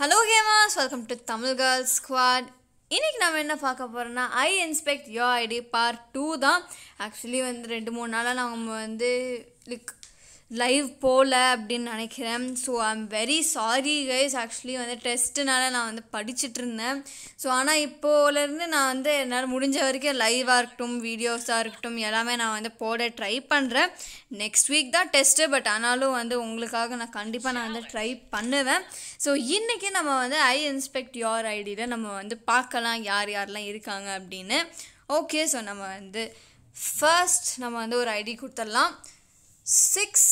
hello gamers welcome to Tamil girls squad இன்றைக்கி நம்ம என்ன பார்க்க போகிறோன்னா I inspect your ID part two தான் ஆக்சுவலி வந்து ரெண்டு மூணு நாளாக நம்ம வந்து லிக் லைவ் போகல அப்படின்னு நினைக்கிறேன் so I am very sorry guys actually வந்து டெஸ்ட்டுனால நான் வந்து படிச்சுட்டு இருந்தேன் ஸோ ஆனால் இப்போலேருந்து நான் வந்து என்னால் முடிஞ்ச வரைக்கும் லைவாக இருக்கட்டும் வீடியோஸாக இருக்கட்டும் எல்லாமே நான் வந்து போட ட்ரை பண்ணுறேன் நெக்ஸ்ட் வீக் தான் டெஸ்ட்டு பட் ஆனாலும் வந்து உங்களுக்காக நான் கண்டிப்பாக நான் வந்து ட்ரை பண்ணுவேன் ஸோ இன்றைக்கி நம்ம வந்து ஐ இன்ஸ்பெக்ட் யோர் ஐடியில் நம்ம வந்து பார்க்கலாம் யார் யாரெலாம் இருக்காங்க அப்படின்னு ஓகே ஸோ நம்ம வந்து ஃபர்ஸ்ட் நம்ம வந்து ஒரு ஐடி கொடுத்துடலாம் சிக்ஸ்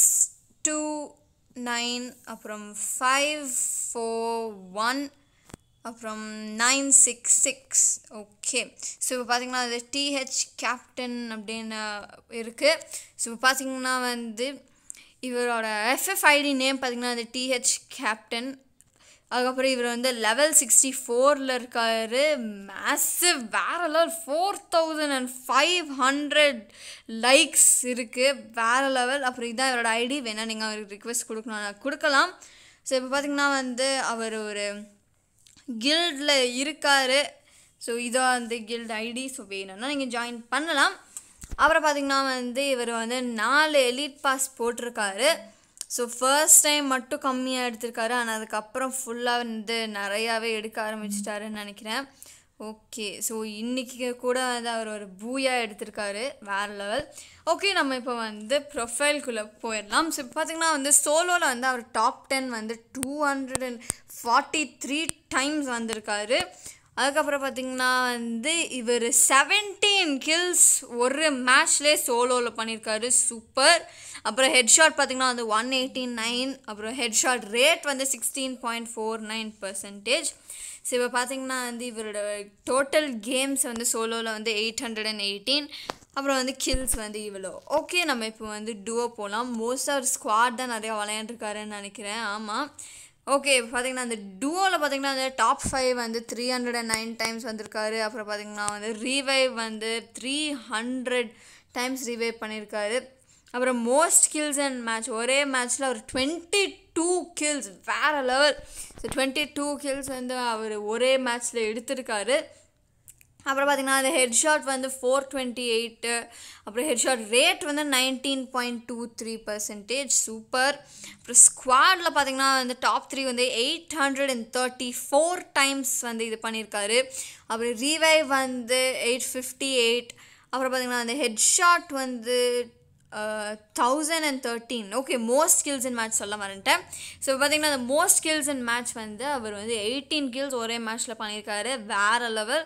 டூ நைன் அப்புறம் ஃபைவ் ஃபோர் ஒன் அப்புறம் nine six six okay so இப்போ பார்த்திங்கன்னா அது டிஹெச் கேப்டன் அப்படின்னு இருக்குது ஸோ இப்போ பார்த்திங்கன்னா வந்து இவரோட எஃப்எஃப் ஐடி நேம் பார்த்தீங்கன்னா அது டிஹெச் கேப்டன் அதுக்கப்புறம் இவர் வந்து லெவல் சிக்ஸ்டி ஃபோரில் இருக்கார் மேசிவ் வேற level four thousand and five hundred likes இருக்குது வேறு லெவல் அப்புறம் இதுதான் இவரோட ஐடி வேணால் நீங்கள் அவருக்கு ரிக்வெஸ்ட் கொடுக்கணும் கொடுக்கலாம் ஸோ இப்போ பார்த்திங்கன்னா வந்து அவர் ஒரு கில்டில் இருக்கார் ஸோ இதாக வந்து கில்ட் ஐடி ஸோ வேணும்னா நீங்கள் ஜாயின் பண்ணலாம் அப்புறம் பார்த்திங்கன்னா வந்து இவர் வந்து நாலு எலிட் பாஸ் போட்டிருக்காரு ஸோ ஃபர்ஸ்ட் டைம் மட்டும் கம்மியாக எடுத்திருக்காரு ஆனால் அதுக்கப்புறம் ஃபுல்லாக வந்து நிறையாவே எடுக்க ஆரம்பிச்சிட்டாருன்னு நினைக்கிறேன் ஓகே ஸோ இன்றைக்கி கூட வந்து அவர் ஒரு பூயாக எடுத்திருக்காரு வேறு லெவல் ஓகே நம்ம இப்போ வந்து ப்ரொஃபைல்குள்ளே போயிடலாம் ஸோ இப்போ பார்த்திங்கன்னா வந்து சோலோவில் வந்து அவர் டாப் டென் வந்து two hundred and forty three times வந்திருக்காரு அதுக்கப்புறம் பார்த்திங்கன்னா வந்து இவர் செவன்டீன் கில்ஸ் ஒரு மேட்ச்லேயே சோலோவில் பண்ணியிருக்காரு சூப்பர் அப்புறம் ஹெட்ஷாட் பார்த்திங்கன்னா வந்து ஒன் எயிட்டி நைன் அப்புறம் ஹெட்ஷாட் ரேட் வந்து sixteen point four nine percentage so இப்போ பார்த்திங்கன்னா வந்து இவரோட டோட்டல் கேம்ஸ் வந்து சோலோவில் வந்து எயிட் ஹண்ட்ரட் அண்ட் எயிட்டீன் அப்புறம் வந்து கில்ஸ் வந்து இவ்வளோ ஓகே நம்ம இப்போ வந்து டூவோ போகலாம் மோஸ்ட் ஆஃப் ஸ்குவாட் தான் நிறையா விளையாண்டுருக்காருன்னு நினைக்கிறேன் ஆமாம் ஓகே பார்த்தீங்கன்னா அந்த டூவோவில் பார்த்தீங்கன்னா வந்து டாப் ஃபைவ் வந்து three hundred and nine times வந்திருக்காரு அப்புறம் பார்த்தீங்கன்னா வந்து ரீவைவ் வந்து த்ரீ ஹண்ட்ரட் டைம்ஸ் ரீவைவ் பண்ணியிருக்காரு அப்புறம் மோஸ்ட் கில்ஸ் அண்ட் மேட்ச் ஒரே மேட்ச்சில் அவர் டுவெண்ட்டி டூ கில்ஸ் வேறு level so twenty two kills வந்து அவர் ஒரே மேட்ச்சில் எடுத்திருக்காரு அப்புறம் பார்த்திங்கன்னா அந்த ஹெட்ஷாட் வந்து ஃபோர் டுவெண்ட்டி எயிட்டு அப்புறம் ஹெட்ஷாட் ரேட் வந்து nineteen point two three percentage super அப்புறம் ஸ்குவாடில் பார்த்திங்கன்னா வந்து டாப் த்ரீ வந்து eight hundred and thirty four times வந்து இது பண்ணியிருக்காரு அப்புறம் ரீவை வந்து எயிட் ஃபிஃப்டி எயிட் அப்புறம் பார்த்திங்கன்னா அந்த ஹெட்ஷாட் வந்து thousand and thirteen okay most kills in match சொல்ல மறந்துட்டேன் ஸோ பார்த்தீங்கன்னா அந்த மோஸ்ட் கில்ஸ் இன் மேட்ச் வந்து அவர் வந்து எயிட்டீன் கில்ஸ் ஒரே மேட்ச்சில் பண்ணியிருக்காரு வேறு லெவல்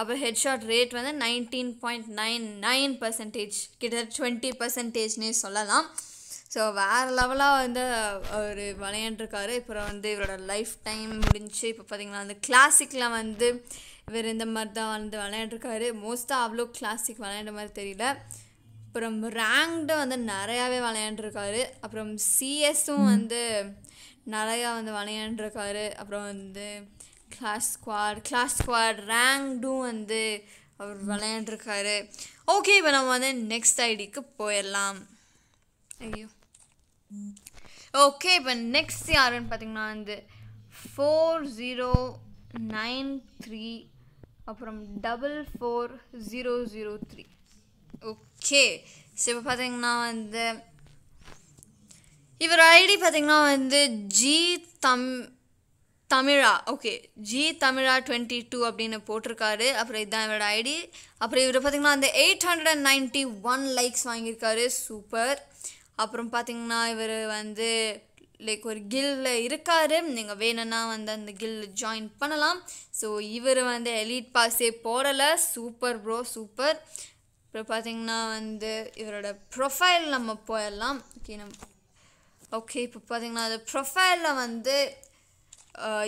அப்போ ஹெட்ஷாட் ரேட் வந்து nineteen point nine nine percentage கிட்ட டுவெண்ட்டி பர்சன்டேஜ்னே சொல்லலாம் ஸோ வேறு லெவலாக வந்து அவர் விளையாண்டுருக்காரு இப்போ வந்து இவரோட லைஃப் டைம் முடிஞ்சு இப்போ பார்த்திங்கன்னா வந்து கிளாசிக்கில் வந்து இவர் இந்த மாதிரி தான் வந்து விளையாண்டுருக்காரு மோஸ்ட்டாக அவ்வளோ கிளாசிக் விளையாண்ட மாதிரி தெரியல அப்புறம் ரேங்க்டு வந்து நிறையாவே விளையாண்டுருக்காரு அப்புறம் சிஎஸும் வந்து நிறையா வந்து விளையாண்டுருக்காரு அப்புறம் வந்து கிளாஸ் ஸ்குவாட் கிளாஸ் ஸ்குவாட் ரேங்கும் வந்து அவர் விளையாண்டுருக்காரு ஓகே இப்போ நம்ம வந்து நெக்ஸ்ட் ஐடிக்கு போயிடலாம் ஐயோ ஓகே இப்போ நெக்ஸ்ட் யாருன்னு பார்த்தீங்கன்னா வந்து ஃபோர் ஜீரோ நைன் த்ரீ அப்புறம் double four zero zero three okay so இப்போ பார்த்தீங்கன்னா வந்து இவர் ஐடி பார்த்தீங்கன்னா வந்து ஜி தம் தமிழா ஓகே ஜி தமிழா டுவெண்ட்டி டூ அப்படின்னு போட்டிருக்காரு அப்புறம் இதுதான் இவரோட ஐடி அப்புறம் இவர் பார்த்தீங்கன்னா அந்த eight hundred and ninety one likes வாங்கியிருக்காரு சூப்பர் அப்புறம் பார்த்தீங்கன்னா இவர் வந்து லைக் ஒரு கில்ல இருக்கார் நீங்கள் வேணும்னா வந்து அந்த கில்ல ஜாயின் பண்ணலாம் ஸோ இவர் வந்து எலிட் பாஸே போடலை சூப்பர் ப்ரோ சூப்பர் அப்புறம் பார்த்திங்கன்னா வந்து இவரோட ப்ரொஃபைல் நம்ம போயிடலாம் ஓகே நம்ம ஓகே இப்போ பார்த்திங்கன்னா அது ப்ரொஃபைலில் வந்து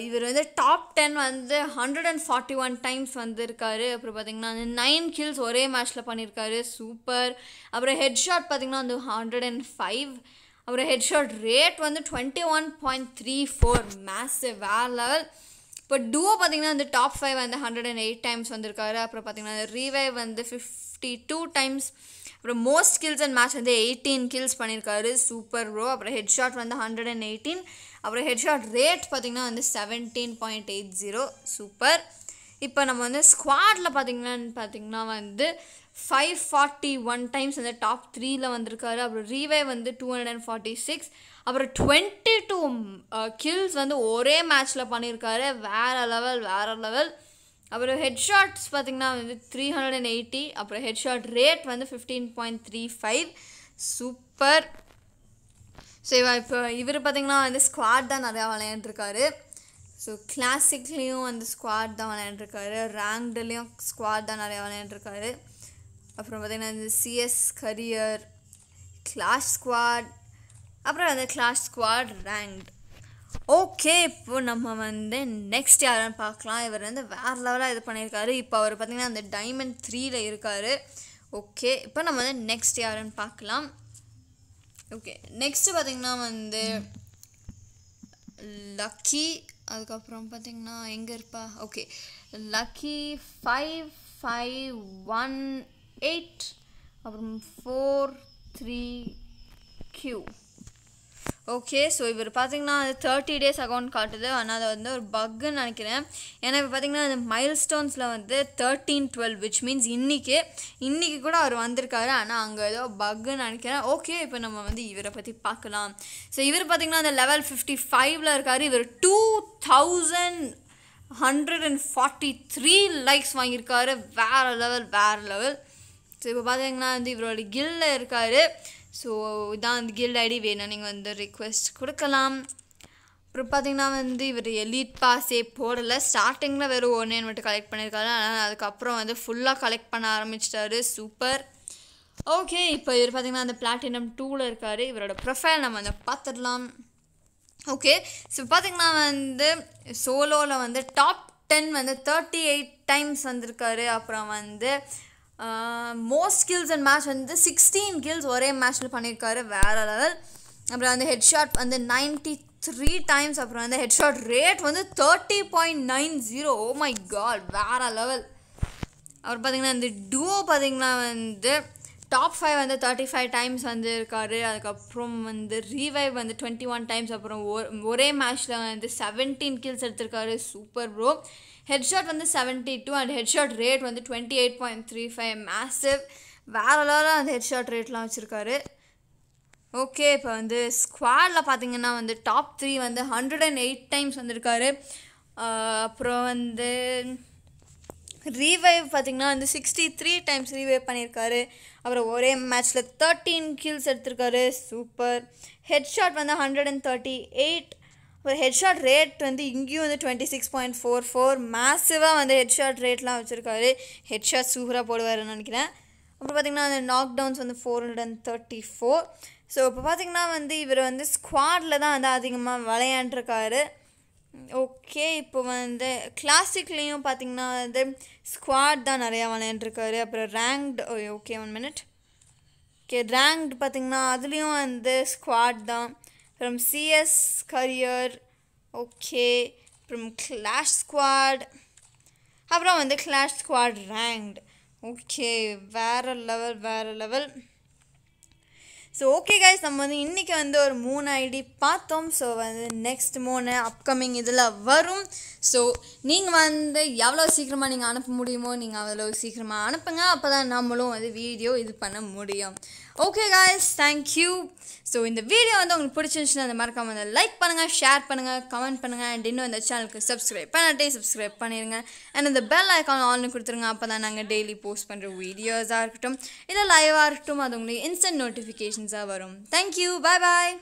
இவர் வந்து டாப் டென் வந்து hundred and forty one times வந்திருக்காரு அப்புறம் பார்த்திங்கன்னா வந்து நைன் கில்ஸ் ஒரே மேட்ச்சில் பண்ணியிருக்காரு சூப்பர் அப்புறம் ஹெட் ஷாட் பார்த்திங்கன்னா வந்து ஹண்ட்ரட் அண்ட் ஃபைவ் அப்புறம் ஹெட் ஷாட் ரேட் வந்து twenty one point three four mass வேறு லெவல் இப்போ டூவோ பார்த்திங்கன்னா வந்து டாப் ஃபைவ் வந்து ஹண்ட்ரட் அண்ட் எயிட் டைம்ஸ் வந்திருக்காரு அப்புறம் பார்த்திங்கன்னா ரீவை வந்து ஃபிஃப்ட் ஃபிஃப்டி டூ டைம்ஸ் அப்புறம் மோஸ்ட் கில்ஸ் அண்ட் மேட்ச் வந்து எயிட்டீன் கில்ஸ் பண்ணியிருக்காரு சூப்பர் ரோ அப்புறம் ஹெட் ஷாட் வந்து ஹண்ட்ரட் அண்ட் எயிட்டீன் அப்புறம் ஹெட் ஷாட் ரேட் பார்த்திங்கன்னா வந்து seventeen point eight zero super இப்போ நம்ம வந்து ஸ்குவாடில் பார்த்திங்கன்னு பார்த்திங்கன்னா வந்து ஃபைவ் ஃபார்ட்டி ஒன் டைம்ஸ் வந்து டாப் த்ரீயில் வந்திருக்காரு அப்புறம் ரீவே வந்து two hundred and forty six அப்புறம் டுவெண்ட்டி டூ கில்ஸ் வந்து ஒரே மேட்ச்சில் பண்ணியிருக்காரு வேறு லெவல் வேறு லெவல் அப்புறம் ஹெட் ஷாட்ஸ் பார்த்திங்கன்னா வந்து த்ரீ ஹண்ட்ரட் அண்ட் எயிட்டி அப்புறம் ஹெட் ஷாட் ரேட் வந்து fifteen point three five super so இவ இப்போ இவர் பார்த்திங்கன்னா வந்து ஸ்குவாட் தான் நிறையா விளையாண்டுருக்காரு ஸோ கிளாசிக்லேயும் வந்து ஸ்குவாட் தான் விளையாண்டுருக்காரு ரேங்க்டுலேயும் ஸ்குவாட் தான் நிறையா விளையாண்டுருக்காரு அப்புறம் பார்த்திங்கன்னா இந்த சிஎஸ் கரியர் கிளாஷ் ஸ்குவாட் அப்புறம் அந்த கிளாஷ் ஸ்குவாட் ரேங்க்டு ஓகே இப்போ நம்ம வந்து நெக்ஸ்ட் யாருன்னு பார்க்கலாம் இவர் வந்து வேறு லெவலாக இது பண்ணியிருக்காரு இப்போ அவர் பார்த்திங்கன்னா அந்த டைமண்ட் த்ரீயில் இருக்கார் ஓகே இப்போ நம்ம வந்து நெக்ஸ்ட் யாருன்னு பார்க்கலாம் ஓகே நெக்ஸ்ட்டு பார்த்திங்கன்னா வந்து லக்கி அதுக்கப்புறம் பார்த்திங்கன்னா எங்கே இருப்பா okay lucky five five one eight அப்புறம் four three Q okay so இவர் பார்த்தீங்கன்னா அது தேர்ட்டி டேஸ் அக்கௌண்ட் காட்டுது ஆனால் அது வந்து ஒரு பக்குன்னு நினைக்கிறேன் ஏன்னா இப்போ பார்த்திங்கன்னா அந்த மைல் ஸ்டோன்ஸில் வந்து தேர்ட்டீன் டுவெல் விச் மீன்ஸ் இன்றைக்கி இன்றைக்கி கூட அவர் வந்திருக்காரு ஆனால் அங்கே ஏதோ பக்குன்னு நினைக்கிறேன் ஓகே இப்போ நம்ம வந்து இவரை பற்றி பார்க்கலாம் ஸோ இவர் பார்த்திங்கன்னா அந்த லெவல் ஃபிஃப்டி ஃபைவ்ல இருக்கார் இவர் two thousand hundred and forty three likes வாங்கியிருக்காரு வேறு லெவல் வேறு லெவல் ஸோ இப்போ பார்த்திங்கன்னா வந்து இவரோட கில்லில் இருக்கார் ஸோ இதான் அந்த கில்ட் ஐடி வேணும் நீங்கள் வந்து ரிக்வெஸ்ட் கொடுக்கலாம் அப்புறம் பார்த்திங்கன்னா வந்து இவர் எலிட் பாஸே போடலை ஸ்டார்டிங்கில் வெறும் ஒன்று மட்டும் கலெக்ட் பண்ணியிருக்காரு ஆனால் அதுக்கப்புறம் வந்து ஃபுல்லாக கலெக்ட் பண்ண ஆரம்பிச்சிட்டாரு சூப்பர் ஓகே இப்போ இவர் பார்த்தீங்கன்னா அந்த பிளாட்டினம் டூவில் இருக்கார் இவரோட ப்ரொஃபைல் நம்ம வந்து பார்த்துடலாம் ஓகே ஸோ பார்த்திங்கன்னா வந்து சோலோவில் வந்து டாப் டென் வந்து தேர்ட்டி எயிட் டைம்ஸ் வந்திருக்காரு அப்புறம் வந்து மோஸ்ட் கில்ஸ் அண்ட் மேட்ச் வந்து சிக்ஸ்டீன் கில்ஸ் ஒரே மேட்ச்சில் பண்ணியிருக்காரு வேறு லெவல் அப்புறம் வந்து ஹெட்ஷாட் வந்து நைன்ட்டி த்ரீ டைம்ஸ் அப்புறம் வந்து ஹெட்ஷாட் ரேட் வந்து thirty point nine zero oh my god வேறு லெவல் அப்புறம் பார்த்திங்கன்னா இந்த டூவோ பார்த்தீங்கன்னா வந்து டாப் ஃபைவ் வந்து தேர்ட்டி ஃபைவ் டைம்ஸ் வந்து இருக்கார் அதுக்கப்புறம் வந்து ரீவைவ் வந்து டுவெண்ட்டி ஒன் டைம்ஸ் அப்புறம் ஒரே மேட்ச்சில் வந்து செவன்டீன் கில்ஸ் எடுத்திருக்காரு சூப்பர் ப்ரோ ஹெட்ஷாட் வந்து seventy two and headshot rate வந்து twenty eight point three five massive வேறு லெவலாக அந்த ஹெட்ஷாட் ரேட்லாம் வச்சுருக்காரு ஓகே இப்போ வந்து ஸ்குவாடில் பார்த்தீங்கன்னா வந்து டாப் த்ரீ வந்து ஹண்ட்ரட் அண்ட் எயிட் டைம்ஸ் வந்திருக்காரு அப்புறம் வந்து ரீவைவ் பார்த்திங்கன்னா வந்து சிக்ஸ்டி த்ரீ டைம்ஸ் ரீவைவ் பண்ணியிருக்காரு அப்புறம் ஒரே மேட்ச்சில் தேர்ட்டீன் கில்ஸ் எடுத்திருக்காரு சூப்பர் ஹெட்ஷாட் வந்து ஹண்ட்ரட் அண்ட் தேர்ட்டி எயிட் ஒரு ஹெட்ஷாட் ரேட் வந்து இங்கேயும் வந்து twenty six point four four மேசிவாக வந்து ஹெட்ஷாட் ரேட்லாம் வச்சுருக்காரு ஹெட்ஷாட் சூப்பராக போடுவார்னு நினைக்கிறேன் அப்புறம் பார்த்திங்கன்னா அந்த நாக்டவுன்ஸ் வந்து four hundred and thirty four so இப்போ பார்த்திங்கன்னா வந்து இவர் வந்து ஸ்குவாடில் தான் வந்து அதிகமாக விளையாண்டுருக்காரு ஓகே இப்போ வந்து கிளாசிக்லேயும் பார்த்திங்கன்னா வந்து ஸ்குவாட் தான் நிறையா விளையாண்டுருக்காரு அப்புறம் ranked okay one minute okay ranked பார்த்திங்கன்னா அதுலேயும் வந்து ஸ்குவாட் தான் அப்புறம் சிஎஸ் கரியர் ஓகே அப்புறம் கிளாஷ் ஸ்குவாட் அப்புறம் வந்து கிளாஷ் ஸ்குவாட் ரேங்க்டு ஓகே வேறு லெவல் வேறு லெவல் ஸோ ஓகே கைஸ் நம்ம வந்து இன்றைக்கி வந்து ஒரு மூணு ஐடி பார்த்தோம் ஸோ வந்து நெக்ஸ்ட் மூணு அப்கமிங் இதில் வரும் ஸோ நீங்கள் வந்து எவ்வளோ சீக்கிரமாக நீங்கள் அனுப்ப முடியுமோ நீங்கள் அவ்வளோ சீக்கிரமாக அனுப்புங்க அப்போ தான் நம்மளும் வந்து வீடியோ இது பண்ண முடியும் ஓகே காய்ஸ் தேங்க்யூ ஸோ இந்த வீடியோ வந்து உங்களுக்கு பிடிச்சிருந்துச்சுன்னா அந்த மறக்காமல் அந்த லைக் பண்ணுங்கள் ஷேர் பண்ணுங்கள் கமெண்ட் பண்ணுங்கள் அண்ட் இன்னும் இந்த சேனலுக்கு சப்ஸ்கிரைப் பண்ணாட்டே சப்ஸ்கிரைப் பண்ணிடுங்க அண்ட் அந்த பெல் ஐக்கான் ஆன் கொடுத்துருங்க அப்போ தான் நாங்கள் டெய்லி போஸ்ட் பண்ணுற வீடியோஸாக இருக்கட்டும் இல்லை லைவாக இருக்கட்டும் அது உங்களுக்கு இன்ஸ்டன்ட் நோட்டிஃபிகேஷன்ஸாக வரும் தேங்க்யூ பாய் பாய்